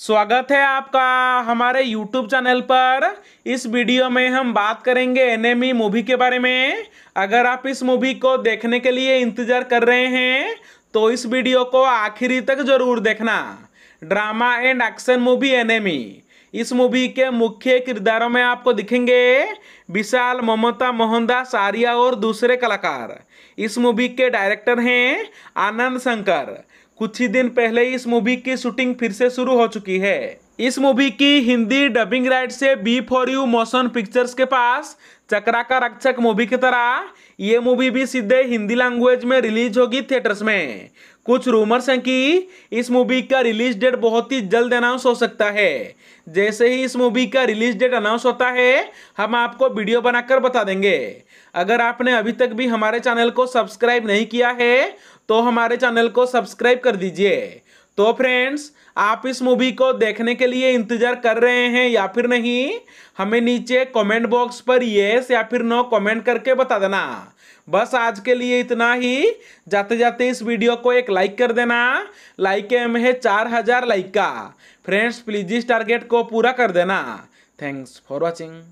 स्वागत है आपका हमारे YouTube चैनल पर इस वीडियो में हम बात करेंगे एनेमी मूवी के बारे में अगर आप इस मूवी को देखने के लिए इंतज़ार कर रहे हैं तो इस वीडियो को आखिरी तक जरूर देखना drama and action movie enemy इस मूवी के मुख्य किरदारों में आपको दिखेंगे विशाल ममता मोहनदास आर्या और दूसरे कलाकार इस मूवी के डायरेक्टर हैं आनंद शंकर कुछ ही दिन पहले इस मूवी की शूटिंग फिर से शुरू हो चुकी है इस मूवी की हिंदी डबिंग राइट से B for U motion pictures के पास चक्रा का रक्षक मूवी की तरह ये मूवी भी सीधे हिंदी लैंग्वेज में रिलीज होगी थिएटर्स में कुछ रूमर्स हैं कि इस मूवी का रिलीज डेट बहुत ही जल्द अनाउंस हो सकता है जैसे ही इस मूवी का रिलीज डेट अनाउंस होता है हम आपको वीडियो बनाकर बता देंगे अगर आपने अभी तक भी हमारे चैनल को सब्सक्राइब नहीं किया है तो हमारे चैनल को सब्सक्राइब कर दीजिए तो फ्रेंड्स आप इस मूवी को देखने के लिए इंतज़ार कर रहे हैं या फिर नहीं हमें नीचे कमेंट बॉक्स पर येस या फिर नो कमेंट करके बता देना बस आज के लिए इतना ही जाते जाते इस वीडियो को एक लाइक कर देना लाइक एम है चार हजार लाइक का फ्रेंड्स प्लीज इस टारगेट को पूरा कर देना थैंक्स फॉर वॉचिंग